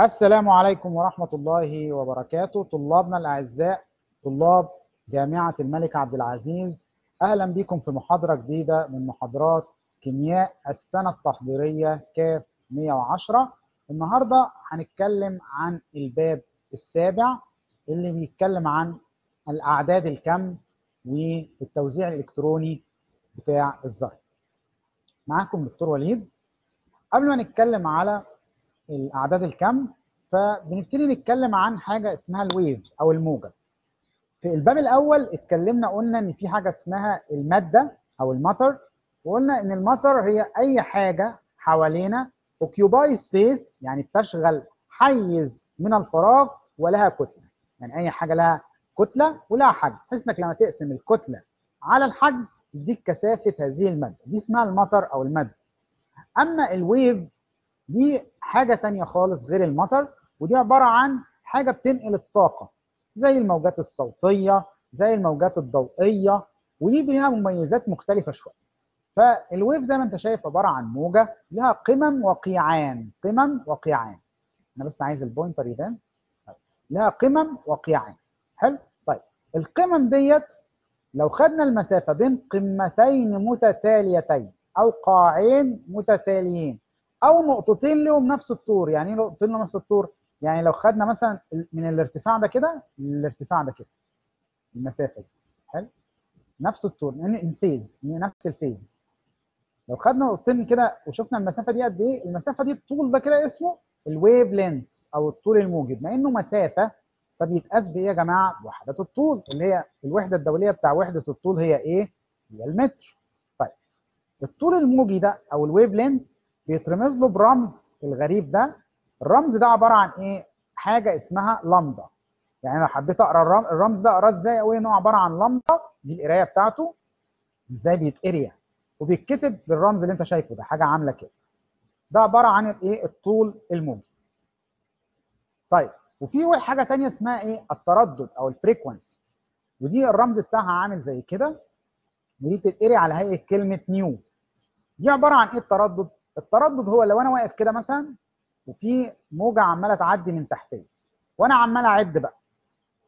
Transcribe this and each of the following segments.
السلام عليكم ورحمة الله وبركاته طلابنا الأعزاء طلاب جامعة الملك عبد العزيز أهلا بكم في محاضرة جديدة من محاضرات كيمياء السنة التحضيرية كاف 110 النهاردة هنتكلم عن الباب السابع اللي بيتكلم عن الأعداد الكم والتوزيع الإلكتروني بتاع الذرة معاكم دكتور وليد قبل ما نتكلم على الاعداد الكم فبنبتدي نتكلم عن حاجه اسمها الويف او الموجه في الباب الاول اتكلمنا قلنا ان في حاجه اسمها الماده او المطر وقلنا ان المطر هي اي حاجه حوالينا اوكيوباي سبيس يعني بتشغل حيز من الفراغ ولها كتله يعني اي حاجه لها كتله ولها حجم بحيث انك لما تقسم الكتله على الحجم تديك كثافه هذه الماده دي اسمها المطر او الماده اما الويف دي حاجه تانية خالص غير المطر ودي عباره عن حاجه بتنقل الطاقه زي الموجات الصوتيه زي الموجات الضوئيه ودي ليها مميزات مختلفه شويه فالويف زي ما انت شايف عباره عن موجه لها قمم وقيعان قمم وقيعان انا بس عايز البوينتر يبان طيب. لها قمم وقيعان حلو طيب القمم ديت لو خدنا المسافه بين قمتين متتاليتين او قاعين متتاليين او نقطتين لهم نفس الطور يعني ايه نقطتين لهم نفس الطور يعني لو خدنا مثلا من الارتفاع ده كده للارتفاع ده كده المسافه دي حلو نفس الطول يعني الفيز يعني نفس الفيز لو خدنا نقطتين كده وشفنا المسافه دي قد ايه المسافه دي الطول ده كده اسمه الويف لينس او الطول الموجب مع انه مسافه فبيتقاس بايه يا جماعه وحده الطول اللي هي الوحده الدوليه بتاع وحده الطول هي ايه هي المتر طيب الطول الموجي ده او الويف لينس بيترمز له برمز الغريب ده الرمز ده عباره عن ايه حاجه اسمها لامدا يعني لو حبيت اقرا الرمز ده اقراه ازاي اقول ان هو عباره عن لامدا دي القرايه بتاعته ازاي بيتقري يعني؟ وبيتكتب بالرمز اللي انت شايفه ده حاجه عامله كده ده عباره عن الايه الطول الموجي طيب وفي حاجه ثانيه اسمها ايه التردد او الفريكونسي ودي الرمز بتاعها عامل زي كده ودي بتتقري على هيئه كلمه نيو دي عباره عن ايه التردد التردد هو لو انا واقف كده مثلا وفي موجه عماله تعدي من تحتيه وانا عمال اعد بقى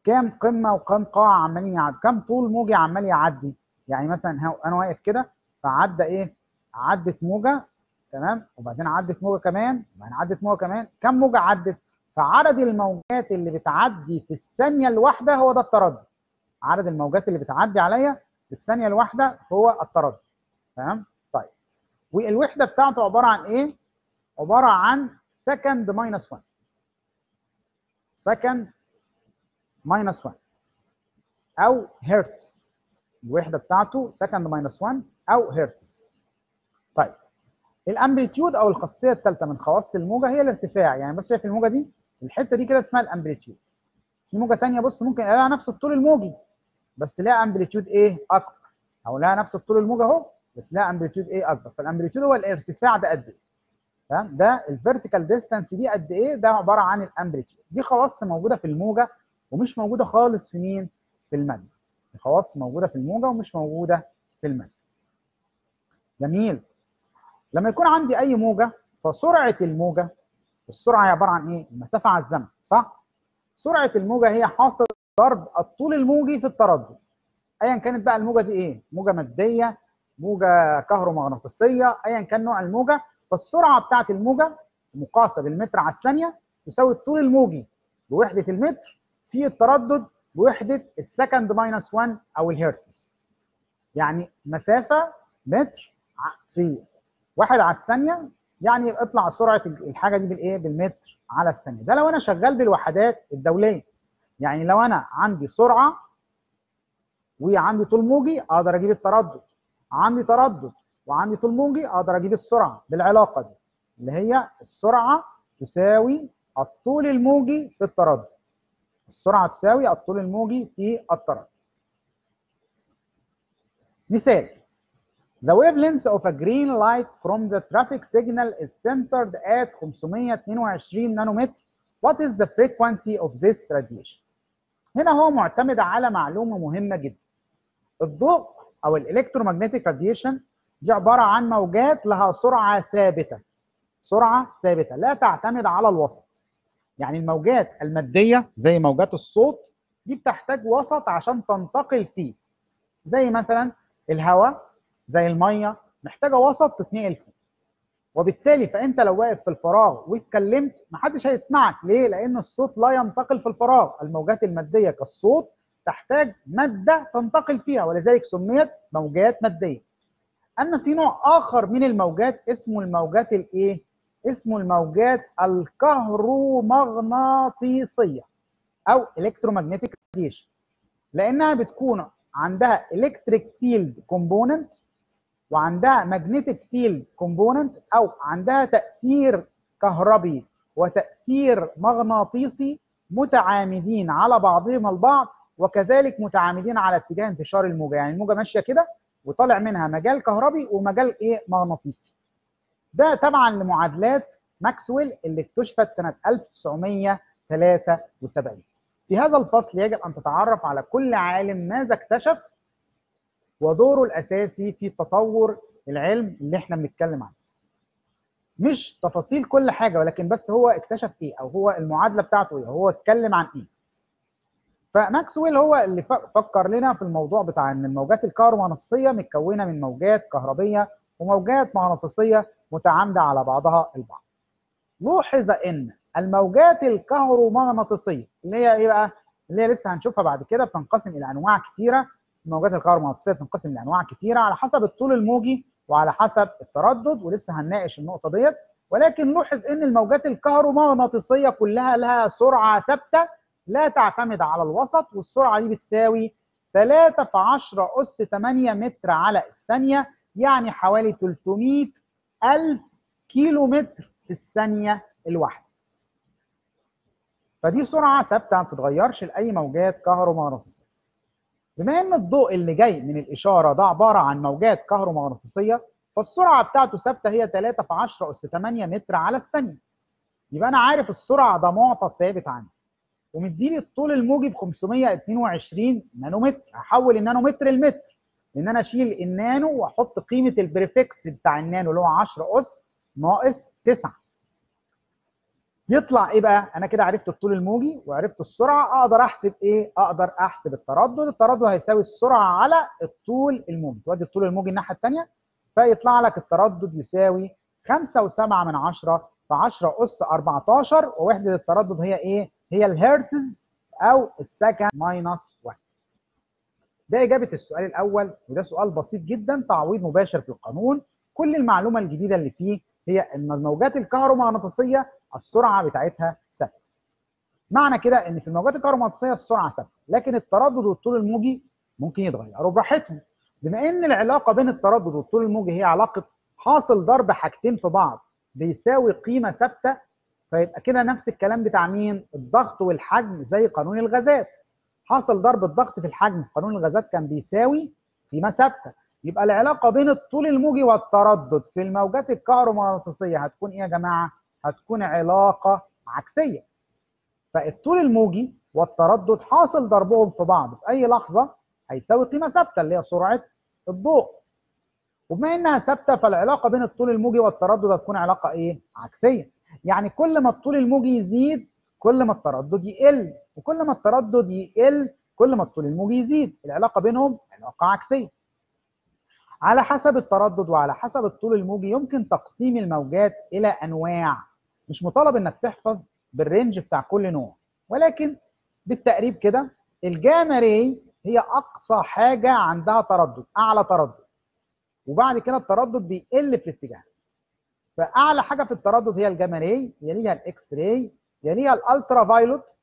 كام قمه وكام قاع عمالين يعدي كام طول موجه عمال يعدي يعني مثلا انا واقف كده فعدى ايه عدت موجه تمام وبعدين عدت موجه كمان وبعدين عدت موجه كمان كم موجه عدت فعدد الموجات اللي بتعدي في الثانيه الواحده هو ده التردد عدد الموجات اللي بتعدي عليا في الثانيه الواحده هو التردد تمام والوحده بتاعته عباره عن ايه؟ عباره عن سكند ماينس 1 سكند ماينس 1 او هرتز الوحده بتاعته سكند ماينس 1 او هرتز طيب الامبليتيود او الخاصيه الثالثه من خواص الموجه هي الارتفاع يعني بس شايف الموجه دي الحته دي كده اسمها الامبليتيود في موجه ثانيه بص ممكن الاقيها نفس الطول الموجي بس لها امبليتيود ايه اكبر او لها نفس الطول الموجه اهو بس لها امبليتيود ايه اكبر فالامبليتيود هو الارتفاع ده قد ايه تمام ده الفيرتيكال ديستانس دي قد ايه ده عباره عن الامبليتيود دي خواص موجوده في الموجه ومش موجوده خالص في مين في الماده خواص موجوده في الموجه ومش موجوده في الماده جميل لما يكون عندي اي موجه فسرعه الموجه السرعه هي عباره عن ايه المسافه على الزمن صح سرعه الموجه هي حاصل ضرب الطول الموجي في التردد ايا كانت بقى الموجه دي ايه موجه ماديه موجه كهرومغناطيسيه ايا كان نوع الموجه فالسرعه بتاعه الموجه مقاسه بالمتر على الثانيه تساوي الطول الموجي بوحده المتر في التردد بوحده السكند ماينس 1 او الهرتز يعني مسافه متر في واحد على الثانيه يعني اطلع سرعه الحاجه دي بالايه بالمتر على الثانيه ده لو انا شغال بالوحدات الدوليه يعني لو انا عندي سرعه وعندي طول موجي اقدر اجيب التردد عندي تردد وعندي طول موجي اقدر اجيب السرعه بالعلاقه دي اللي هي السرعه تساوي الطول الموجي في التردد السرعه تساوي الطول الموجي في التردد مثال The wavelength of a green light from the traffic signal is centered at 522 nanometer. What is the frequency of this radiation? هنا هو معتمد على معلومة مهمة جدا. الضوء او الالكترومagnetic راديشن دي عباره عن موجات لها سرعه ثابته سرعه ثابته لا تعتمد على الوسط يعني الموجات الماديه زي موجات الصوت دي بتحتاج وسط عشان تنتقل فيه زي مثلا الهواء زي الميه محتاجه وسط تتنقل فيه وبالتالي فانت لو واقف في الفراغ واتكلمت محدش هيسمعك ليه لان الصوت لا ينتقل في الفراغ الموجات الماديه كالصوت تحتاج مادة تنتقل فيها ولذلك سميت موجات مادية أما في نوع آخر من الموجات اسمه الموجات الإيه؟ اسمه الموجات الكهرومغناطيسية أو إلكترومagnetic radiation لأنها بتكون عندها إلكتريك فيلد كومبوننت وعندها ماجنتيك فيلد كومبوننت أو عندها تأثير كهربي وتأثير مغناطيسي متعامدين على بعضهم البعض وكذلك متعامدين على اتجاه انتشار الموجه يعني الموجه ماشيه كده وطالع منها مجال كهربي ومجال ايه مغناطيسي ده طبعا لمعادلات ماكسويل اللي اكتشفت سنه 1973 في هذا الفصل يجب ان تتعرف على كل عالم ماذا اكتشف ودوره الاساسي في تطور العلم اللي احنا بنتكلم عنه مش تفاصيل كل حاجه ولكن بس هو اكتشف ايه او هو المعادله بتاعته ايه هو اتكلم عن ايه فماكسويل هو اللي فكر لنا في الموضوع بتاع ان الموجات الكهرومغناطيسيه متكونه من موجات كهربيه وموجات مغناطيسيه متعامده على بعضها البعض. لوحظ ان الموجات الكهرومغناطيسيه اللي هي ايه بقى؟ اللي هي لسه هنشوفها بعد كده بتنقسم الى انواع كتيره الموجات الكهرومغناطيسيه بتنقسم لانواع كتيره على حسب الطول الموجي وعلى حسب التردد ولسه هنناقش النقطه ديت ولكن لوحظ ان الموجات الكهرومغناطيسيه كلها لها سرعه ثابته لا تعتمد على الوسط والسرعة دي بتساوي 3 في 10 أس 8 متر على الثانية يعني حوالي 300 ألف كيلو متر في الثانية الواحدة فدي سرعة ثابتة ما بتتغيرش لأي موجات كهرومغناطيسية بما إن الضوء اللي جاي من الإشارة ده عبارة عن موجات كهرومغناطيسية فالسرعة بتاعته ثابتة هي 3 في 10 أس 8 متر على الثانية يبقى أنا عارف السرعة ده معطى ثابت عندي ومديني الطول الموجي ب 522 نانومتر هحول النانومتر لمتر ان انا اشيل النانو واحط قيمه البريفكس بتاع النانو اللي هو 10 اس ناقص 9 يطلع ايه بقى انا كده عرفت الطول الموجي وعرفت السرعه اقدر احسب ايه اقدر احسب التردد التردد هيساوي السرعه على الطول الموجي تودي الطول الموجي الناحيه الثانيه فيطلع لك التردد يساوي 5.7 من 10 في 10 اس 14 ووحده التردد هي ايه هي الهرتز او السكند ماينس 1 ده اجابه السؤال الاول وده سؤال بسيط جدا تعويض مباشر في القانون كل المعلومه الجديده اللي فيه هي ان الموجات الكهرومغناطيسيه السرعه بتاعتها ثابته معنى كده ان في الموجات الكهرومغناطيسيه السرعه ثابته لكن التردد والطول الموجي ممكن يتغيروا براحتهم بما ان العلاقه بين التردد والطول الموجي هي علاقه حاصل ضرب حاجتين في بعض بيساوي قيمه ثابته فيبقى كده نفس الكلام بتاع مين؟ الضغط والحجم زي قانون الغازات. حصل ضرب الضغط في الحجم في قانون الغازات كان بيساوي قيمه ثابته، يبقى العلاقه بين الطول الموجي والتردد في الموجات الكهرومغناطيسيه هتكون ايه يا جماعه؟ هتكون علاقه عكسيه. فالطول الموجي والتردد حاصل ضربهم في بعض في اي لحظه هيساوي قيمه ثابته اللي هي سرعه الضوء. وبما انها ثابته فالعلاقه بين الطول الموجي والتردد هتكون علاقه ايه؟ عكسيه. يعني كل ما الطول الموجي يزيد كل ما التردد يقل وكل ما التردد يقل كل ما الطول الموجي يزيد العلاقه بينهم علاقه عكسيه على حسب التردد وعلى حسب الطول الموجي يمكن تقسيم الموجات الى انواع مش مطالب انك تحفظ بالرينج بتاع كل نوع ولكن بالتقريب كده الجاما راي هي اقصى حاجه عندها تردد اعلى تردد وبعد كده التردد بيقل في الاتجاه فاعلى حاجه في التردد هي الجاما راي يليها الاكس راي يليها الالترا فايلوت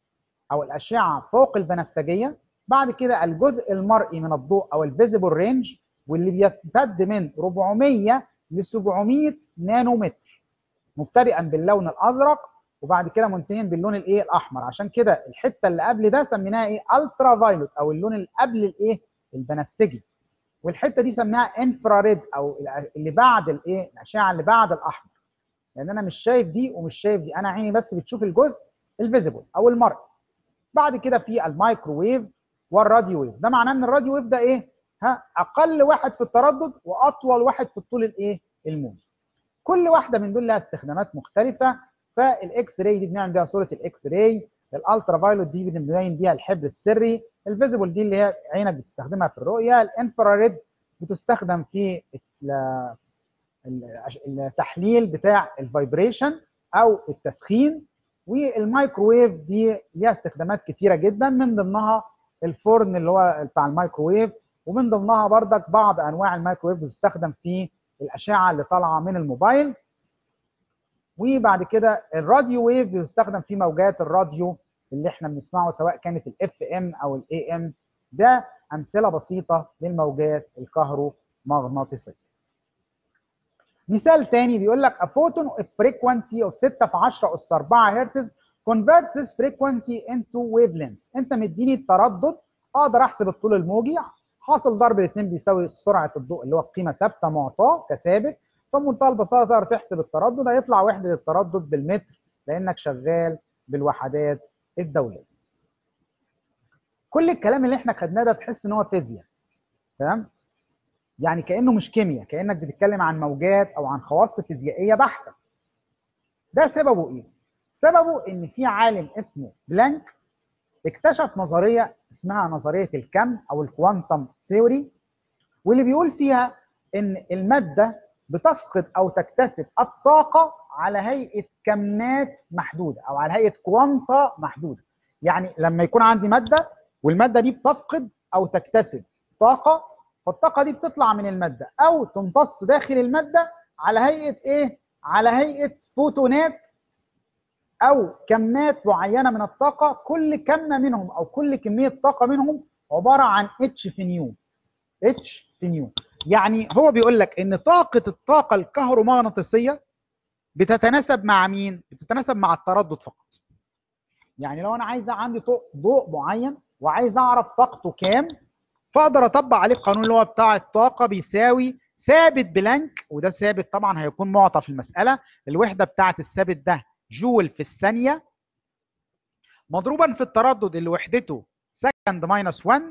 او الاشعه فوق البنفسجيه بعد كده الجزء المرئي من الضوء او الفيزيبل رينج واللي بيمتد من 400 ل 700 نانومتر مبتدئا باللون الازرق وبعد كده منتهيا باللون الايه الاحمر عشان كده الحته اللي قبل ده سميناها ايه الترا فايلوت او اللون اللي قبل الايه البنفسجي والحته دي سماها انفراريد او اللي بعد الايه الاشعه اللي بعد الاحمر لان انا مش شايف دي ومش شايف دي انا عيني بس بتشوف الجزء الفيزيبل او المرئي بعد كده في الميكروويف والراديو ويف ده معناه ان الراديو ويف ده ايه ها اقل واحد في التردد واطول واحد في الطول الايه الموجي كل واحده من دول لها استخدامات مختلفه فالاكس راي دي بنعمل بيها صوره الاكس راي الالترا فايلوت دي بنبين بيها الحبر السري الفيزيبل دي اللي هي عينك بتستخدمها في الرؤيه الانفراريد بتستخدم في التحليل بتاع الفايبريشن او التسخين والمايكروويف دي ليها استخدامات كتيره جدا من ضمنها الفرن اللي هو بتاع المايكروويف ومن ضمنها بردك بعض انواع المايكروويف بتستخدم في الاشعه اللي طالعه من الموبايل وبعد كده الراديو ويف بيستخدم في موجات الراديو اللي احنا بنسمعه سواء كانت الاف ام او الاي ام ده امثله بسيطه للموجات الكهرومغناطيسيه مثال تاني بيقول لك a photon of frequency of 6 في 10 اس 4 هرتز convert this frequency into wavelengths انت مديني التردد اقدر احسب الطول الموجي حاصل ضرب الاثنين بيساوي سرعه الضوء اللي هو القيمه ثابته معطاه كثابت فبمنتهى البساطه تقدر تحسب التردد هيطلع وحده التردد بالمتر لانك شغال بالوحدات الدوليه كل الكلام اللي احنا خدناه ده تحس ان هو فيزياء تمام يعني كانه مش كيمياء كانك بتتكلم عن موجات او عن خواص فيزيائيه بحته ده سببه ايه سببه ان في عالم اسمه بلانك اكتشف نظريه اسمها نظريه الكم او الكوانتم ثيوري واللي بيقول فيها ان الماده بتفقد او تكتسب الطاقه على هيئه كمات محدوده او على هيئه كوانتا محدوده يعني لما يكون عندي ماده والماده دي بتفقد او تكتسب طاقه فالطاقه دي بتطلع من الماده او تمتص داخل الماده على هيئه ايه على هيئه فوتونات او كمات معينه من الطاقه كل كم منهم او كل كميه طاقه منهم عباره عن اتش في نيو اتش في نيو يعني هو بيقول لك ان طاقه الطاقه الكهرومغناطيسيه بتتناسب مع مين؟ بتتناسب مع التردد فقط. يعني لو انا عايز عندي ضوء معين وعايز اعرف طاقته كام فاقدر اطبق عليه القانون اللي هو بتاع الطاقه بيساوي ثابت بلانك وده ثابت طبعا هيكون معطى في المساله الوحده بتاعه الثابت ده جول في الثانيه مضروبا في التردد اللي وحدته سكند ماينس 1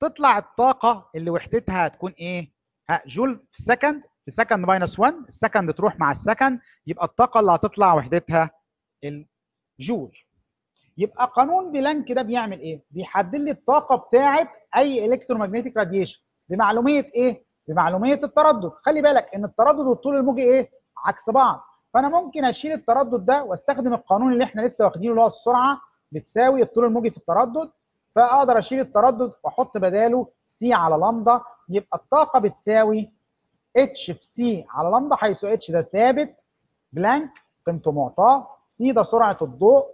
تطلع الطاقه اللي وحدتها هتكون ايه؟ جول في السكند السكند ماينس 1 السكند تروح مع السكند يبقى الطاقه اللي هتطلع وحدتها الجول يبقى قانون بلانك ده بيعمل ايه بيحدد لي الطاقه بتاعه اي الكترومagnetic راديشن بمعلوميه ايه بمعلوميه التردد خلي بالك ان التردد والطول الموجي ايه عكس بعض فانا ممكن اشيل التردد ده واستخدم القانون اللي احنا لسه واخدينه اللي هو السرعه بتساوي الطول الموجي في التردد فاقدر اشيل التردد واحط بداله سي على لمدا يبقى الطاقه بتساوي اتش في سي على لندا حيث اتش ده ثابت بلانك قيمته معطاه سي ده سرعه الضوء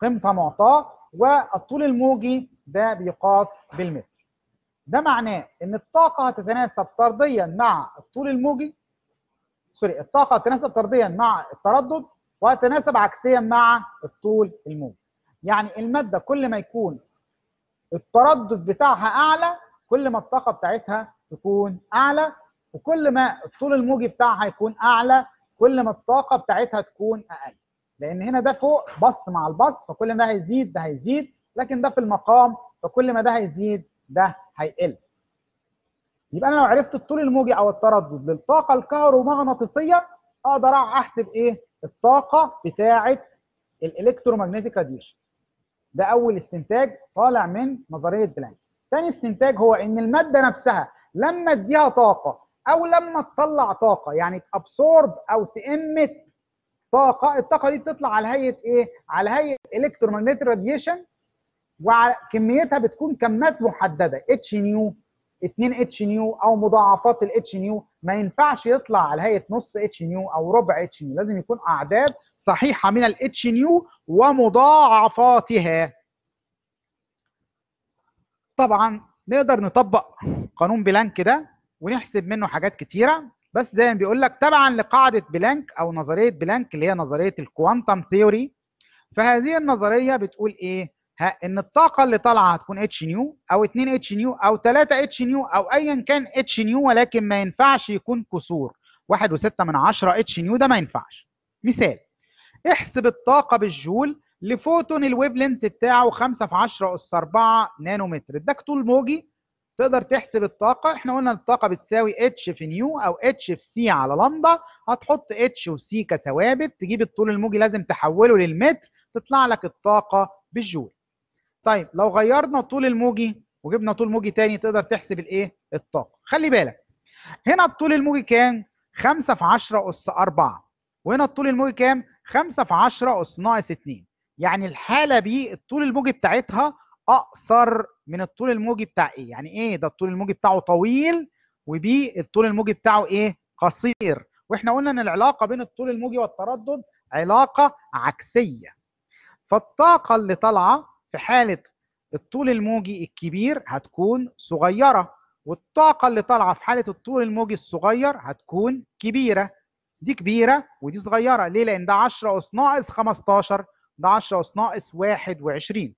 قيمتها معطاه والطول الموجي ده بيقاس بالمتر ده معناه ان الطاقه هتتناسب طرديا مع الطول الموجي سوري الطاقه هتتناسب طرديا مع التردد وهتتناسب عكسيا مع الطول الموجي يعني الماده كل ما يكون التردد بتاعها اعلى كل ما الطاقه بتاعتها تكون اعلى وكل ما الطول الموجي بتاعها يكون اعلى كل ما الطاقه بتاعتها تكون اقل لان هنا ده فوق بسط مع البسط فكل ما ده هيزيد ده هيزيد لكن ده في المقام فكل ما ده هيزيد ده هيقل يبقى انا لو عرفت الطول الموجي او التردد للطاقه الكهرومغناطيسيه اقدر احسب ايه الطاقه بتاعه الالكتروماجنتيك راديشن ده اول استنتاج طالع من نظريه بلانك تاني استنتاج هو ان الماده نفسها لما اديها طاقه او لما تطلع طاقه يعني تابسورب او تامت طاقه الطاقه دي بتطلع على هيئه ايه على هيئه الكترومagnetic راديشن وكميتها بتكون كمات محدده اتش نيو 2 اتش نيو او مضاعفات الاتش نيو ما ينفعش يطلع على هيئه نص اتش نيو او ربع اتش نيو لازم يكون اعداد صحيحه من الاتش نيو ومضاعفاتها طبعا نقدر نطبق قانون بلانك ده ونحسب منه حاجات كتيره بس زي ما بيقول لك تبعا لقاعده بلانك او نظريه بلانك اللي هي نظريه الكوانتم ثيوري فهذه النظريه بتقول ايه ها ان الطاقه اللي طالعه هتكون اتش نيو او 2 اتش نيو او 3 اتش نيو او ايا كان اتش نيو ولكن ما ينفعش يكون كسور 1.6 من 10 اتش نيو ده ما ينفعش مثال احسب الطاقه بالجول لفوتون الويفلنس بتاعه 5 في 10 اس 4 نانومتر اداك طول موجي تقدر تحسب الطاقة احنا قلنا الطاقة بتساوي اتش في نيو أو اتش في سي على لندا هتحط اتش وسي كثوابت تجيب الطول الموجي لازم تحوله للمتر تطلع لك الطاقة بالجول طيب لو غيرنا الطول الموجي وجبنا طول موجي تاني تقدر تحسب الايه الطاقة خلي بالك هنا الطول الموجي كام 5 في 10 أس 4 وهنا الطول الموجي كام 5 في 10 أس ناقص 2 يعني الحالة دي الطول الموجي بتاعتها أقصر من الطول الموجي بتاع ايه يعني ايه ده الطول الموجي بتاعه طويل وبي الطول الموجي بتاعه ايه قصير واحنا قلنا ان العلاقه بين الطول الموجي والتردد علاقه عكسيه فالطاقه اللي طالعه في حاله الطول الموجي الكبير هتكون صغيره والطاقه اللي طالعه في حاله الطول الموجي الصغير هتكون كبيره دي كبيره ودي صغيره ليه لان ده 10 اس ناقص 15 ده 10 اس ناقص 21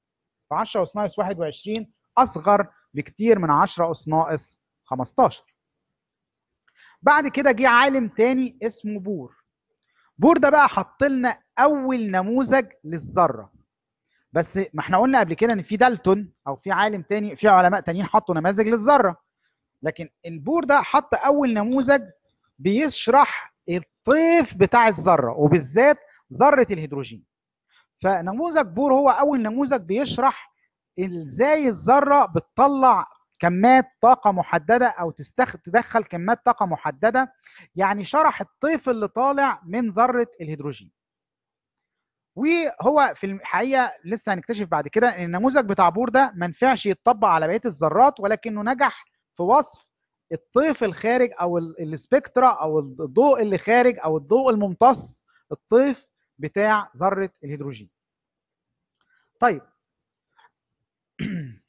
ف 10 اس ناقص 21 اصغر بكتير من 10 اس ناقص 15 بعد كده جه عالم تاني اسمه بور بور ده بقى حط لنا اول نموذج للذره بس ما احنا قلنا قبل كده ان في دالتون او في عالم تاني في علماء تانيين حطوا نماذج للذره لكن البور ده حط اول نموذج بيشرح الطيف بتاع الذره وبالذات ذره الهيدروجين فنموذج بور هو اول نموذج بيشرح ازاي الذره بتطلع كمات طاقه محدده او تستخ... تدخل كمات طاقه محدده يعني شرح الطيف اللي طالع من ذره الهيدروجين وهو في الحقيقه لسه هنكتشف بعد كده ان النموذج بتاع بور ده ما نفعش يتطبق على بقيه الذرات ولكنه نجح في وصف الطيف الخارج او السبكترا او الضوء اللي خارج او الضوء الممتص الطيف بتاع ذره الهيدروجين. طيب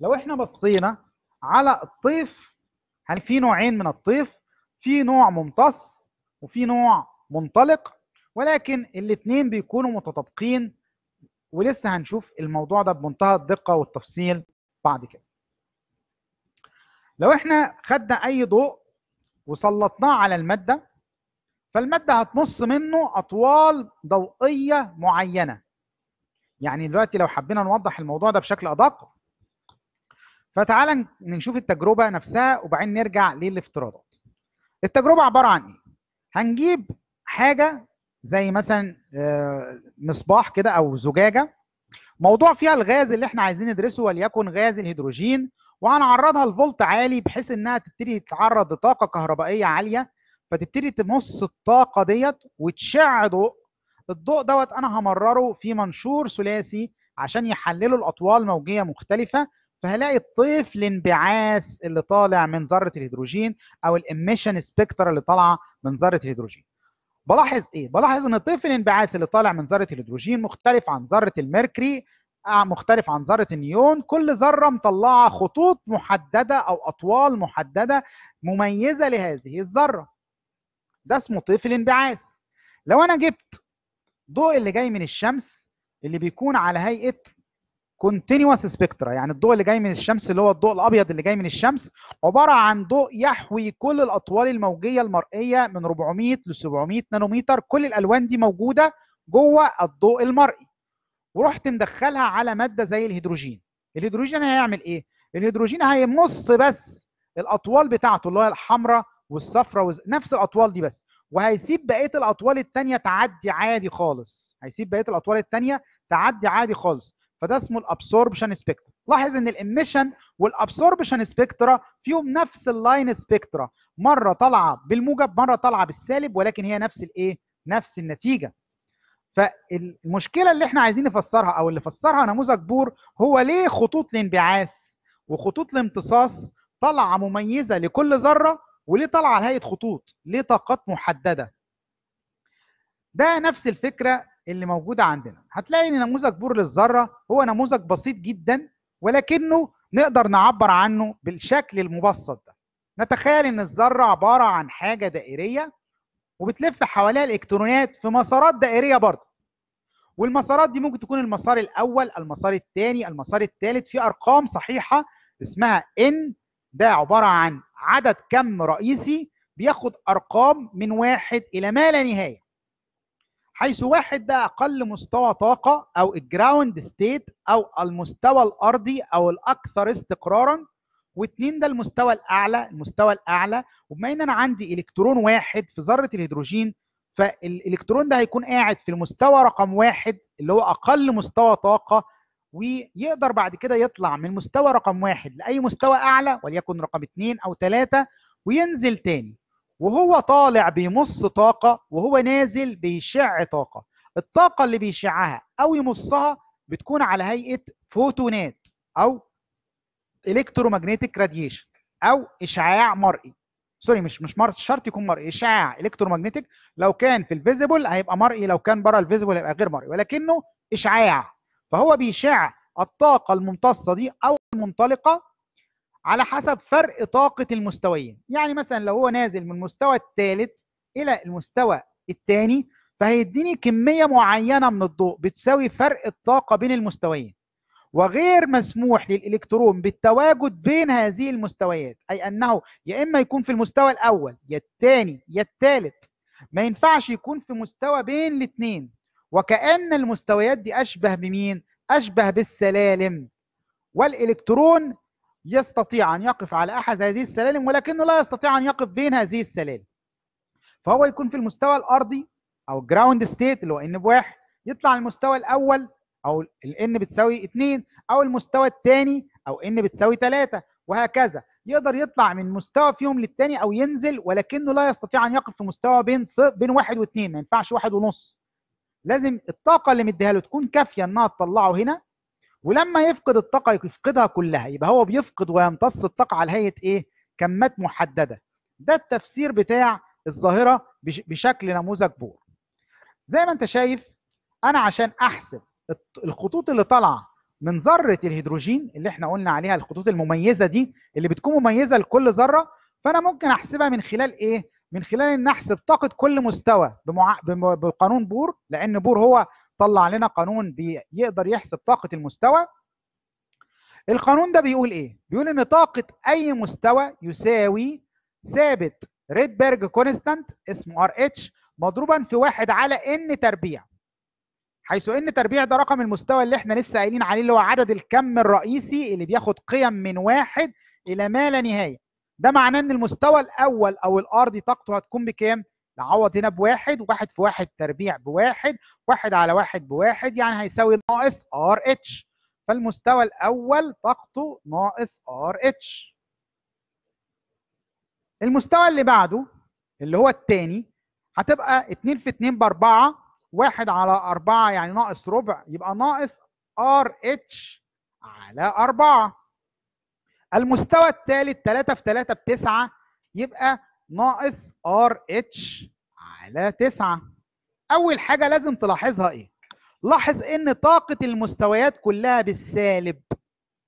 لو احنا بصينا على الطيف هل يعني في نوعين من الطيف في نوع ممتص وفي نوع منطلق ولكن الاثنين بيكونوا متطابقين ولسه هنشوف الموضوع ده بمنتهى الدقة والتفصيل بعد كده لو احنا خدنا اي ضوء وسلطناه على المادة فالمادة هتمص منه أطوال ضوئية معينة يعني دلوقتي لو حبينا نوضح الموضوع ده بشكل ادق فتعالى نشوف التجربه نفسها وبعدين نرجع للافتراضات التجربه عباره عن ايه هنجيب حاجه زي مثلا آه، مصباح كده او زجاجه موضوع فيها الغاز اللي احنا عايزين ندرسه وليكن غاز الهيدروجين وهنعرضها لفولت عالي بحيث انها تبتدي تتعرض لطاقه كهربائيه عاليه فتبتدي تمص الطاقه ديت وتشع ضوء الضوء دوت انا همرره في منشور ثلاثي عشان يحللوا الاطوال موجيه مختلفه فهلاقي الطيف الانبعاث اللي طالع من ذره الهيدروجين او الاميشن سبيكترا اللي طالعه من ذره الهيدروجين بلاحظ ايه بلاحظ ان طيف الانبعاث اللي طالع من ذره الهيدروجين مختلف عن ذره الميركوري آه، مختلف عن ذره النيون كل ذره مطلعه خطوط محدده او اطوال محدده مميزه لهذه الذره ده اسمه طيف الانبعاث لو انا جبت الضوء اللي جاي من الشمس اللي بيكون على هيئه كونتينوس سبيكترا يعني الضوء اللي جاي من الشمس اللي هو الضوء الابيض اللي جاي من الشمس عباره عن ضوء يحوي كل الاطوال الموجيه المرئيه من 400 ل 700 نانومتر كل الالوان دي موجوده جوه الضوء المرئي ورحت مدخلها على ماده زي الهيدروجين الهيدروجين هيعمل ايه الهيدروجين هيمص بس الاطوال بتاعته اللي هي الحمراء والصفراء وز... نفس الاطوال دي بس وهيسيب بقيه الاطوال الثانيه تعدي عادي خالص هيسيب بقيه الاطوال الثانيه تعدي عادي خالص فده اسمه الابسوربشن سبيكترا لاحظ ان الاميشن والابسوربشن سبيكترا فيهم نفس اللاين سبيكترا مره طالعه بالموجب مره طالعه بالسالب ولكن هي نفس الايه نفس النتيجه فالمشكله اللي احنا عايزين نفسرها او اللي فسرها نموذج بور هو ليه خطوط الانبعاث وخطوط الامتصاص طالعه مميزه لكل ذره وليه طالعه على هيئه خطوط ليه طاقات محدده ده نفس الفكره اللي موجوده عندنا هتلاقي ان نموذج بور للذره هو نموذج بسيط جدا ولكنه نقدر نعبر عنه بالشكل المبسط ده نتخيل ان الذره عباره عن حاجه دائريه وبتلف حواليها الالكترونات في مسارات دائريه برضه والمسارات دي ممكن تكون المسار الاول المسار الثاني المسار الثالث في ارقام صحيحه اسمها ان ده عباره عن عدد كم رئيسي بياخد ارقام من واحد الى ما لا نهايه حيث واحد ده اقل مستوى طاقه او الجراوند ستيت او المستوى الارضي او الاكثر استقرارا واثنين ده المستوى الاعلى المستوى الاعلى وبما ان انا عندي الكترون واحد في ذره الهيدروجين فالالكترون ده هيكون قاعد في المستوى رقم واحد اللي هو اقل مستوى طاقه ويقدر بعد كده يطلع من مستوى رقم واحد لاي مستوى اعلى وليكن رقم اثنين او ثلاثه وينزل تاني وهو طالع بيمص طاقه وهو نازل بيشع طاقه الطاقه اللي بيشعها او يمصها بتكون على هيئه فوتونات او الكترومغنيتيك راديشن او اشعاع مرئي سوري مش مش مر... شرط يكون مرئي اشعاع الكترومغنيتيك لو كان في الفيزيبل هيبقى مرئي لو كان بره الفيزيبل هيبقى غير مرئي ولكنه اشعاع فهو بيشع الطاقة الممتصة دي أو المنطلقة على حسب فرق طاقة المستويين يعني مثلا لو هو نازل من المستوى الثالث إلى المستوى الثاني فهيديني كمية معينة من الضوء بتساوي فرق الطاقة بين المستويين وغير مسموح للإلكترون بالتواجد بين هذه المستويات أي أنه يا إما يكون في المستوى الأول يا الثاني يا الثالث ما ينفعش يكون في مستوى بين الاثنين وكأن المستويات دي أشبه بمين؟ أشبه بالسلالم والإلكترون يستطيع أن يقف على أحد هذه السلالم ولكنه لا يستطيع أن يقف بين هذه السلالم فهو يكون في المستوى الأرضي أو الجراوند ستيت اللي هو N بواحد يطلع المستوى الأول أو الإن N بتساوي اتنين أو المستوى الثاني أو N بتساوي ثلاثة وهكذا يقدر يطلع من مستوى فيهم للتاني او ينزل ولكنه لا يستطيع ان يقف في مستوى بين بين واحد واثنين ما ينفعش واحد ونص لازم الطاقه اللي مديها له تكون كافيه انها تطلعه هنا ولما يفقد الطاقه يفقدها كلها يبقى هو بيفقد ويمتص الطاقه على هيئه ايه كمات محدده ده التفسير بتاع الظاهره بشكل نموذج بور زي ما انت شايف انا عشان احسب الخطوط اللي طالعه من ذره الهيدروجين اللي احنا قلنا عليها الخطوط المميزه دي اللي بتكون مميزه لكل ذره فانا ممكن احسبها من خلال ايه من خلال ان نحسب طاقه كل مستوى بمع... بقانون بور لان بور هو طلع لنا قانون بيقدر يحسب طاقه المستوى القانون ده بيقول ايه بيقول ان طاقه اي مستوى يساوي ثابت ريدبرج كونستانت اسمه ار اتش مضروبا في واحد على ان تربيع حيث ان تربيع ده رقم المستوى اللي احنا لسه قايلين عليه اللي هو عدد الكم الرئيسي اللي بياخد قيم من واحد الى ما لا نهايه ده معناه ان المستوى الاول او الارضي طاقته هتكون بكام؟ نعوض هنا بواحد واحد في واحد تربيع بواحد واحد على واحد بواحد يعني هيساوي ناقص ار اتش فالمستوى الاول طاقته ناقص ار اتش المستوى اللي بعده اللي هو الثاني هتبقى 2 في 2 ب 4 1 على 4 يعني ناقص ربع يبقى ناقص ار اتش على 4 المستوى الثالث 3 في 3 ب 9 يبقى ناقص ار اتش على 9 اول حاجه لازم تلاحظها ايه لاحظ ان طاقه المستويات كلها بالسالب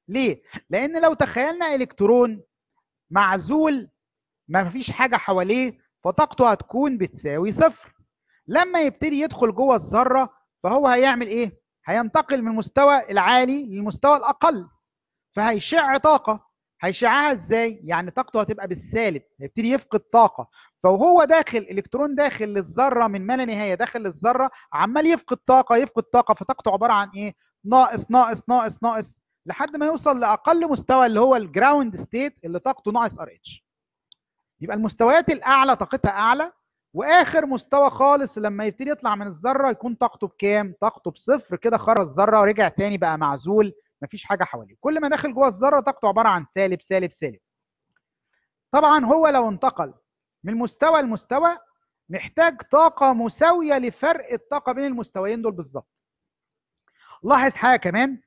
ليه لان لو تخيلنا الكترون معزول ما فيش حاجه حواليه فطاقته هتكون بتساوي صفر لما يبتدي يدخل جوه الذره فهو هيعمل ايه هينتقل من المستوى العالي للمستوى الاقل فهيشع طاقه هيشعها ازاي يعني طاقته هتبقى بالسالب هيبتدي يفقد طاقه فهو داخل الكترون داخل للذره من ما لا نهايه داخل للذره عمال يفقد طاقه يفقد طاقه فطاقته عباره عن ايه ناقص ناقص ناقص ناقص لحد ما يوصل لاقل مستوى اللي هو الجراوند ستيت اللي طاقته ناقص ار اتش يبقى المستويات الاعلى طاقتها اعلى واخر مستوى خالص لما يبتدي يطلع من الذره يكون طاقته بكام طاقته بصفر كده خرج الذره ورجع تاني بقى معزول مفيش حاجه حواليه كل ما داخل جوه الذره طاقته عباره عن سالب سالب سالب طبعا هو لو انتقل من مستوى لمستوى محتاج طاقه مساويه لفرق الطاقه بين المستويين دول بالظبط لاحظ حاجه كمان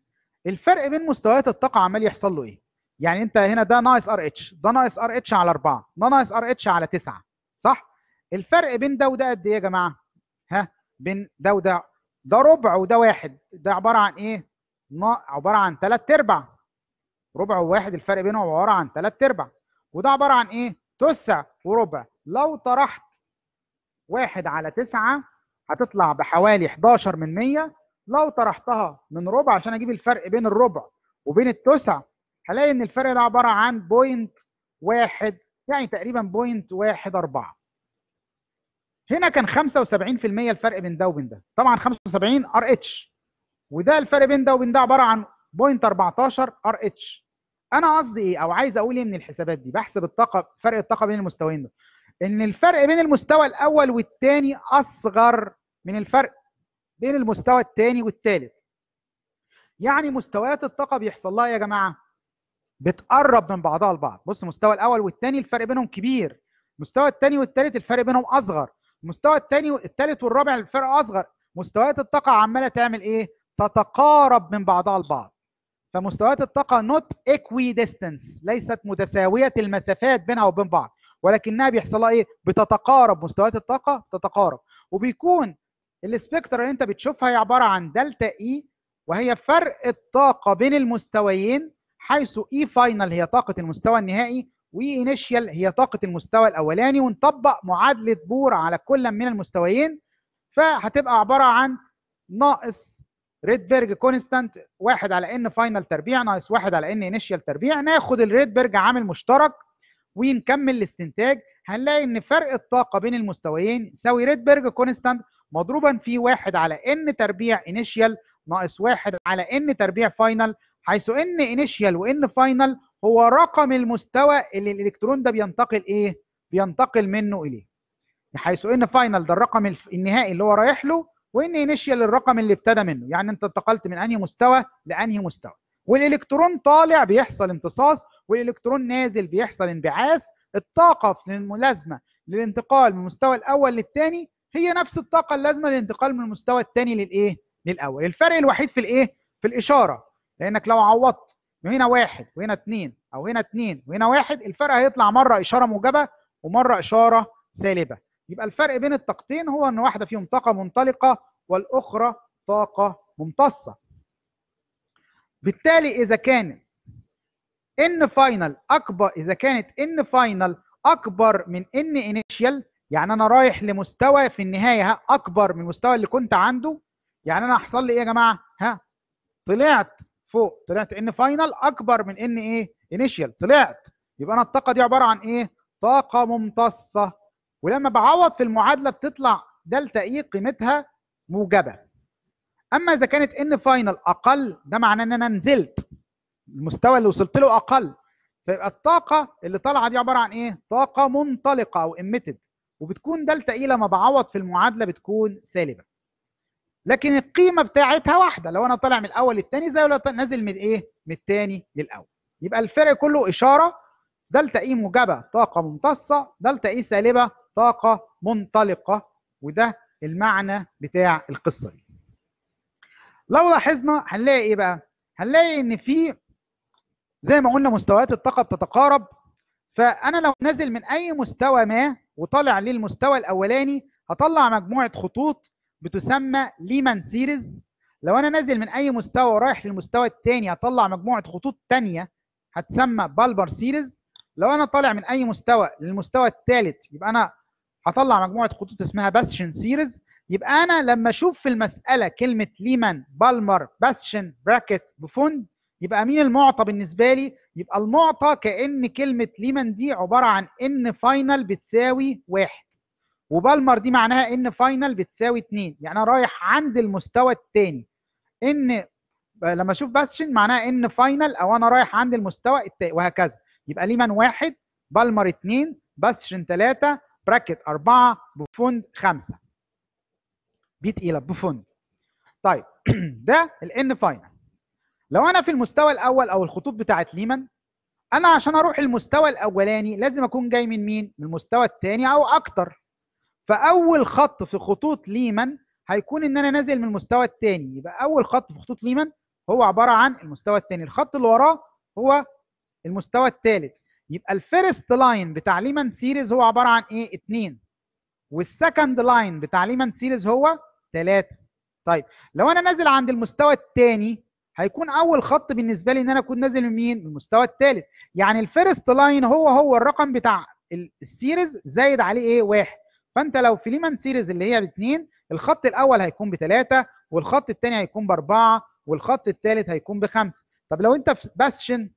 الفرق بين مستويات الطاقه عمال يحصل له ايه يعني انت هنا ده ناقص ار اتش ده ناقص ار اتش على 4 ده ناقص ار اتش على 9 صح الفرق بين ده وده قد ايه يا جماعه ها بين ده وده ده ربع وده واحد ده عباره عن ايه عباره عن ثلاث ارباع ربع وواحد الفرق بينهم عباره عن ثلاث ارباع وده عباره عن ايه؟ تسع وربع لو طرحت واحد على تسعه هتطلع بحوالي 11 من 100 لو طرحتها من ربع عشان اجيب الفرق بين الربع وبين التسع هلاقي ان الفرق ده عباره عن بوينت واحد يعني تقريبا بوينت واحد أربعة هنا كان 75% الفرق بين ده وبين ده طبعا 75 ار اتش وده الفرق بين ده وبين ده عباره عن بوينت 14 ار اتش انا قصدي ايه او عايز اقول ايه من الحسابات دي بحسب الطاقه فرق الطاقه بين المستويين ده ان الفرق بين المستوى الاول والثاني اصغر من الفرق بين المستوى الثاني والثالث يعني مستويات الطاقه بيحصل لها إيه يا جماعه بتقرب من بعضها البعض بص المستوى الاول والثاني الفرق بينهم كبير المستوى الثاني والثالث الفرق بينهم اصغر المستوى الثاني الثالث والرابع الفرق اصغر مستويات الطاقه عماله تعمل ايه تتقارب من بعضها البعض فمستويات الطاقة not equidistance ليست متساوية المسافات بينها وبين بعض ولكنها بيحصل لها ايه؟ بتتقارب مستويات الطاقة تتقارب وبيكون السبكتر اللي انت بتشوفها هي عبارة عن دلتا اي e، وهي فرق الطاقة بين المستويين حيث اي e فاينل هي طاقة المستوى النهائي وي انيشيال هي طاقة المستوى الأولاني ونطبق معادلة بور على كل من المستويين فهتبقى عبارة عن ناقص ريدبرج كونستانت واحد على ان فاينل تربيع ناقص واحد على ان انيشال تربيع ناخد الريدبرج عامل مشترك ونكمل الاستنتاج هنلاقي ان فرق الطاقه بين المستويين يساوي ريدبرج كونستانت مضروبا في واحد على ان تربيع انيشال ناقص واحد على ان تربيع فاينل حيث ان انيشال وان فاينل هو رقم المستوى اللي الالكترون ده بينتقل ايه؟ بينتقل منه اليه. حيث ان فاينل ده الرقم النهائي اللي هو رايح له وان انيشيال الرقم اللي ابتدى منه يعني انت انتقلت من انهي مستوى لانهي مستوى والالكترون طالع بيحصل امتصاص والالكترون نازل بيحصل انبعاث الطاقه الملازمه للانتقال من المستوى الاول للثاني هي نفس الطاقه اللازمه للانتقال من المستوى الثاني للايه للاول الفرق الوحيد في الايه في الاشاره لانك لو عوضت هنا واحد وهنا اثنين او هنا اثنين وهنا واحد الفرق هيطلع مره اشاره موجبه ومره اشاره سالبه يبقى الفرق بين الطاقتين هو ان واحده فيهم طاقه منطلقه والاخرى طاقه ممتصه بالتالي اذا كانت ان فاينل اكبر اذا كانت ان فاينل اكبر من ان انيشال يعني انا رايح لمستوى في النهايه اكبر من المستوى اللي كنت عنده يعني انا هحصل لي ايه يا جماعه ها طلعت فوق طلعت ان فاينل اكبر من ان ايه انيشال طلعت يبقى انا الطاقه دي عباره عن ايه طاقه ممتصه ولما بعوض في المعادله بتطلع دلتا اي e قيمتها موجبه اما اذا كانت ان فاينل اقل ده معناه ان انا نزلت المستوى اللي وصلت له اقل فيبقى الطاقه اللي طالعه دي عباره عن ايه طاقه منطلقه او اميتد وبتكون دلتا اي e لما بعوض في المعادله بتكون سالبه لكن القيمه بتاعتها واحده لو انا طالع من الاول للثاني زي لو نازل من ايه من الثاني للاول يبقى الفرق كله اشاره دلتا اي e موجبه طاقه ممتصه دلتا اي سالبه طاقة منطلقة وده المعنى بتاع القصة دي لو لاحظنا هنلاقي ايه بقى هنلاقي ان في زي ما قلنا مستويات الطاقة بتتقارب فأنا لو نازل من أي مستوى ما وطالع للمستوى الأولاني هطلع مجموعة خطوط بتسمى ليمان سيريز لو أنا نازل من أي مستوى ورايح للمستوى الثاني هطلع مجموعة خطوط تانية هتسمى بالبر سيريز لو أنا طالع من أي مستوى للمستوى الثالث يبقى أنا هطلع مجموعه خطوط اسمها باسشن سيريز يبقى انا لما اشوف في المساله كلمه ليمان بالمر باسشن براكت بفوند يبقى مين المعطى بالنسبه لي يبقى المعطى كان كلمه ليمان دي عباره عن ان فاينل بتساوي واحد وبالمر دي معناها ان فاينل بتساوي اتنين يعني انا رايح عند المستوى الثاني ان لما اشوف باسشن معناها ان فاينل او انا رايح عند المستوى الثاني وهكذا يبقى ليمان واحد بالمر اتنين باسشن ثلاثة براكت أربعة بفوند خمسة بيتقيله تقيلة طيب ده الان فاينل لو انا في المستوى الاول او الخطوط بتاعت ليمان انا عشان اروح المستوى الاولاني لازم اكون جاي من مين من المستوى الثاني او اكتر فاول خط في خطوط ليمان هيكون ان انا نازل من المستوى الثاني يبقى اول خط في خطوط ليمان هو عباره عن المستوى الثاني الخط اللي وراه هو المستوى الثالث يبقى الفيرست لاين بتاع ليمان سيريز هو عباره عن ايه؟ 2 والسكند لاين بتاع ليمان سيريز هو 3 طيب لو انا نازل عند المستوى الثاني هيكون اول خط بالنسبه لي ان انا اكون نازل من مين؟ من المستوى الثالث يعني الفيرست لاين هو هو الرقم بتاع السيريز زايد عليه ايه؟ واحد فانت لو في ليمان سيريز اللي هي باثنين الخط الاول هيكون بثلاثه والخط الثاني هيكون باربعه والخط الثالث هيكون بخمسه طب لو انت في باسشن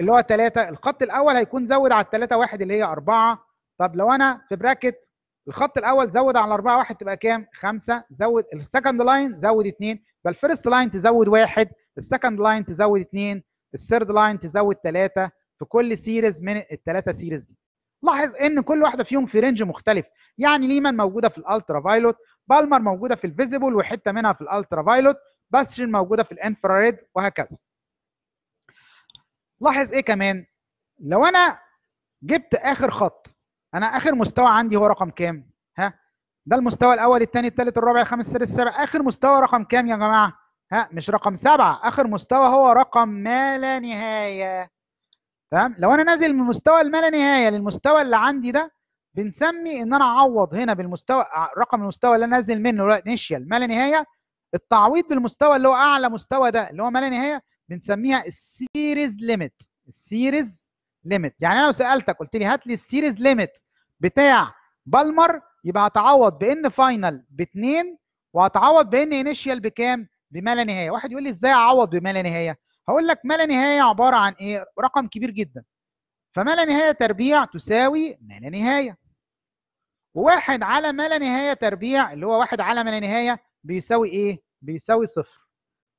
اللي هو 3 الخط الاول هيكون زود على 3 1 اللي هي 4 طب لو انا في براكت الخط الاول زود على 4 1 تبقى كام 5 زود السكند لاين زود 2 فالفيرست لاين تزود 1 السكند لاين تزود 2 الثيرد لاين تزود 3 في كل سيريز من الثلاثه سيريز دي لاحظ ان كل واحده فيهم في رينج مختلف يعني ليمان موجوده في الالترا فايلوت بالمر موجوده في الفيزيبل وحته منها في الالترا فايلوت باسشن موجوده في الانفراريد وهكذا لاحظ ايه كمان لو انا جبت اخر خط انا اخر مستوى عندي هو رقم كام ها ده المستوى الاول الثاني الثالث الرابع الخامس السادس السابع اخر مستوى رقم كام يا جماعه ها مش رقم سبعة اخر مستوى هو رقم ما لا نهايه تمام لو انا نازل من مستوى ما لا نهايه للمستوى اللي عندي ده بنسمي ان انا اعوض هنا بالمستوى رقم المستوى اللي انا نازل منه انيشال ما لا نهايه التعويض بالمستوى اللي هو اعلى مستوى ده اللي هو ما لا نهايه بنسميها السيريز ليميت السيريز ليميت يعني انا لو سالتك قلت لي هات لي السيريز ليميت بتاع بالمر يبقى هتعوض بان فاينل ب 2 وهتعوض بان انيشال بكام بما لا نهايه واحد يقول لي ازاي اعوض بما لا نهايه هقول لك ما لا نهايه عباره عن ايه رقم كبير جدا فما لا نهايه تربيع تساوي ما لا نهايه وواحد على ما لا نهايه تربيع اللي هو واحد على ما لا نهايه بيساوي ايه بيساوي صفر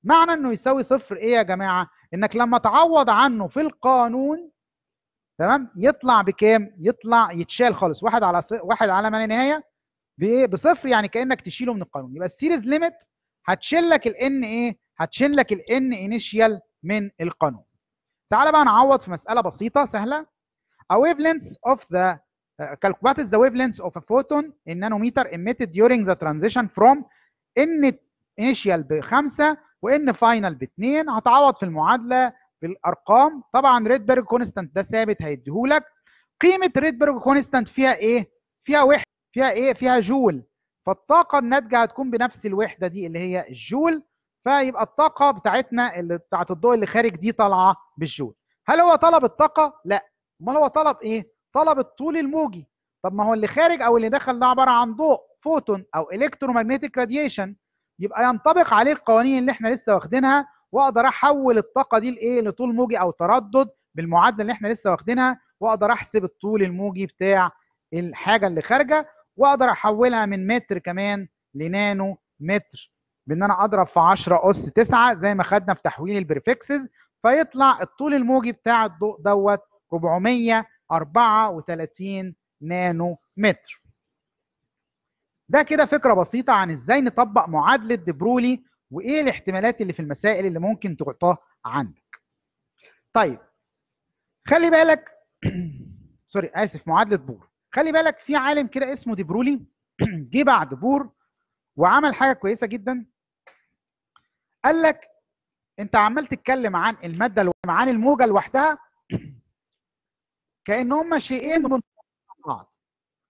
معنى انه يساوي صفر ايه يا جماعه انك لما تعوض عنه في القانون تمام يطلع بكام يطلع يتشال خالص واحد على واحد على ما لا نهايه بايه بصفر يعني كانك تشيله من القانون يبقى السيريز ليميت هتشيل لك الان ايه هتشيل لك الان انيشيال من القانون تعالى بقى نعوض في مساله بسيطه سهله a wavelength of the uh, the wavelength of a photon in nanometer emitted during the transition from ان initial ب 5 وان فاينل ب2 هتعوض في المعادله بالارقام طبعا ريدبرج كونستانت ده ثابت هيديهولك قيمه ريدبرج كونستانت فيها ايه فيها وحده فيها ايه فيها جول فالطاقه الناتجه هتكون بنفس الوحده دي اللي هي الجول فيبقى الطاقه بتاعتنا اللي بتاعت الضوء اللي خارج دي طالعه بالجول هل هو طلب الطاقه لا امال هو طلب ايه طلب الطول الموجي طب ما هو اللي خارج او اللي دخل ده عباره عن ضوء فوتون او الكترومagnetic راديشن يبقى ينطبق عليه القوانين اللي احنا لسه واخدينها واقدر احول الطاقه دي لايه لطول موجي او تردد بالمعادله اللي احنا لسه واخدينها واقدر احسب الطول الموجي بتاع الحاجه اللي خارجه واقدر احولها من متر كمان لنانو متر بان انا اضرب في 10 اس 9 زي ما خدنا في تحويل البريفكسز فيطلع الطول الموجي بتاع الضوء دوت 434 نانو متر ده كده فكره بسيطه عن ازاي نطبق معادله دبرولي وايه الاحتمالات اللي في المسائل اللي ممكن تعطاه عندك طيب خلي بالك سوري اسف معادله بور خلي بالك في عالم كده اسمه دبرولي جه بعد بور وعمل حاجه كويسه جدا قال لك انت عمال تتكلم عن الماده عن الموجه لوحدها كان هما شيئين من بعض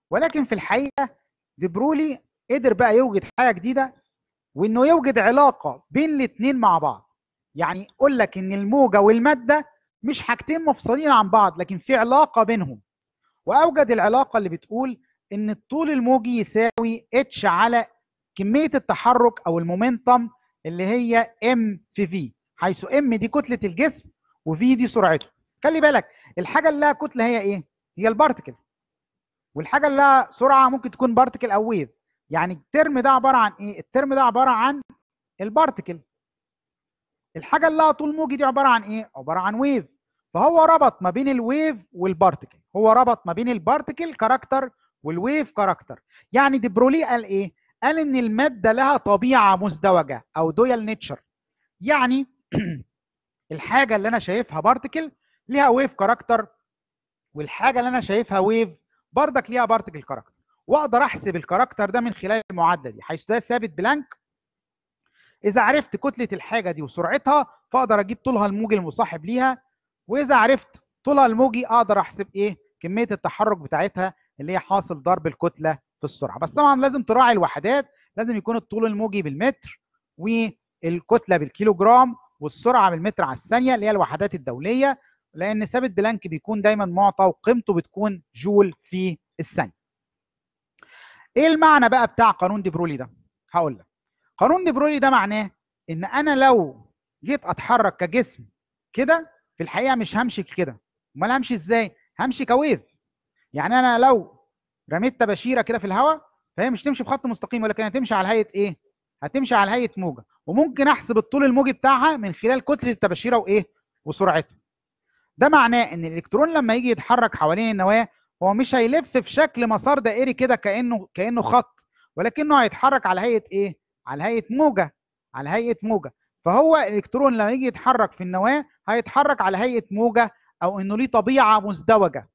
ولكن في الحقيقه دي برولي قدر بقى يوجد حاجه جديده وانه يوجد علاقه بين الاثنين مع بعض يعني يقول لك ان الموجه والماده مش حاجتين مفصلين عن بعض لكن في علاقه بينهم واوجد العلاقه اللي بتقول ان الطول الموجي يساوي اتش على كميه التحرك او المومنتم اللي هي ام في في حيث ام دي كتله الجسم وفي دي سرعته خلي بالك الحاجه اللي لها كتله هي ايه هي البارتكل والحاجه اللي لها سرعه ممكن تكون بارتكل او ويف يعني الترم ده عباره عن ايه الترم ده عباره عن البارتكل الحاجه اللي لها طول موجي دي عباره عن ايه عباره عن ويف فهو ربط ما بين الويف والبارتكل هو ربط ما بين البارتكل كاركتر والويف كاركتر يعني دي برولي قال ايه قال ان الماده لها طبيعه مزدوجه او دويال نيتشر يعني الحاجه اللي انا شايفها بارتكل ليها ويف كاركتر والحاجه اللي انا شايفها ويف بردك ليها بارتكل كاركتر واقدر احسب الكاركتر ده من خلال المعادله دي حيث ده ثابت بلانك اذا عرفت كتله الحاجه دي وسرعتها فاقدر اجيب طولها الموجي المصاحب ليها واذا عرفت طولها الموجي اقدر احسب ايه كميه التحرك بتاعتها اللي هي حاصل ضرب الكتله في السرعه بس طبعا لازم تراعي الوحدات لازم يكون الطول الموجي بالمتر والكتله بالكيلو جرام والسرعه بالمتر على الثانيه اللي هي الوحدات الدوليه لان ثابت بلانك بيكون دايما معطى وقيمته بتكون جول في الثانيه ايه المعنى بقى بتاع قانون دي برولي ده هقول لك قانون دي برولي ده معناه ان انا لو جيت اتحرك كجسم كده في الحقيقه مش همشي كده امال همشي ازاي همشي كويف يعني انا لو رميت تباشيره كده في الهواء فهي مش تمشي بخط مستقيم ولكن هتمشي على هيئه ايه هتمشي على هيئه موجه وممكن احسب الطول الموجي بتاعها من خلال كتله التباشيره وايه وسرعتها ده معناه ان الالكترون لما يجي يتحرك حوالين النواه هو مش هيلف في شكل مسار دائري كده كانه كانه خط ولكنه هيتحرك على هيئه ايه على هيئه موجه على هيئه موجه فهو الالكترون لما يجي يتحرك في النواه هيتحرك على هيئه موجه او انه ليه طبيعه مزدوجه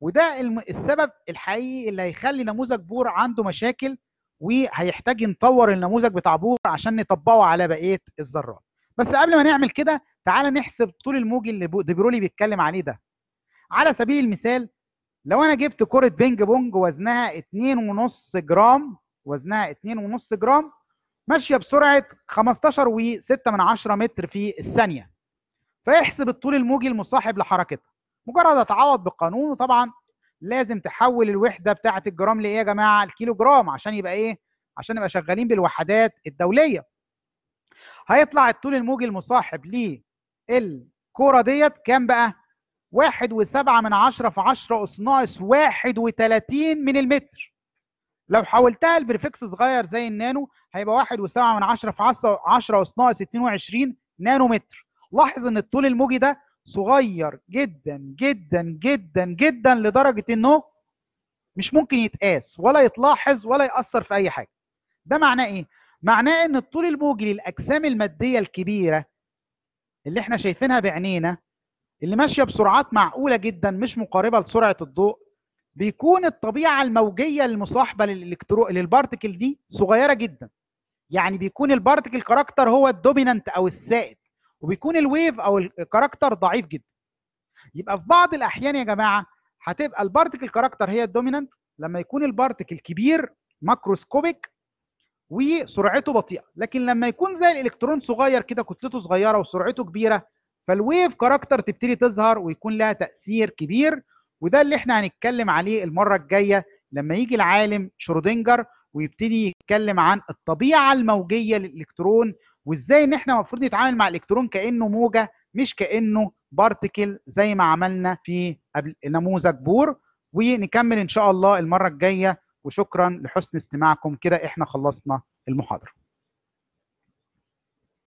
وده السبب الحقيقي اللي هيخلي نموذج بور عنده مشاكل وهيحتاج نطور النموذج بتاع بور عشان نطبقه على بقيه الذرات بس قبل ما نعمل كده تعال نحسب طول الموج اللي ديبرولي بيتكلم عليه ده على سبيل المثال لو انا جبت كره بينج بونج وزنها 2.5 جرام وزنها 2.5 جرام ماشيه بسرعه 15 و6 من 10 متر في الثانيه فاحسب الطول الموجي المصاحب لحركتها مجرد اتعوض بالقانون وطبعا لازم تحول الوحده بتاعه الجرام لايه يا جماعه الكيلو جرام عشان يبقى ايه عشان نبقى شغالين بالوحدات الدوليه هيطلع الطول الموجي المصاحب الكوره ديت كام بقى؟ واحد وسبعة من عشرة في عشرة أس ناقص واحد وتلاتين من المتر لو حولتها لبريفكس صغير زي النانو هيبقى واحد وسبعة من عشرة في عشرة أس ناقص اتنين وعشرين نانو متر لاحظ إن الطول الموجي ده صغير جدا جدا جدا جدا لدرجة إنه مش ممكن يتقاس ولا يتلاحظ ولا يأثر في أي حاجة ده معناه إيه؟ معناه إن الطول الموجي للأجسام المادية الكبيرة اللي احنا شايفينها بعينينا اللي ماشيه بسرعات معقوله جدا مش مقاربه لسرعه الضوء بيكون الطبيعه الموجيه المصاحبه للالكترو للبارتكل دي صغيره جدا يعني بيكون البارتكل كاركتر هو الدومينانت او السائد وبيكون الويف او الكاركتر ضعيف جدا يبقى في بعض الاحيان يا جماعه هتبقى البارتكل كاركتر هي الدومينانت لما يكون البارتكل كبير ماكروسكوبيك وسرعته بطيئه لكن لما يكون زي الالكترون صغير كده كتلته صغيره وسرعته كبيره فالويف كاركتر تبتدي تظهر ويكون لها تاثير كبير وده اللي احنا هنتكلم عليه المره الجايه لما يجي العالم شرودنجر ويبتدي يتكلم عن الطبيعه الموجيه للالكترون وازاي ان احنا المفروض نتعامل مع الالكترون كانه موجه مش كانه بارتكل زي ما عملنا في نموذج بور ونكمل ان شاء الله المره الجايه وشكرا لحسن استماعكم كده احنا خلصنا المحاضره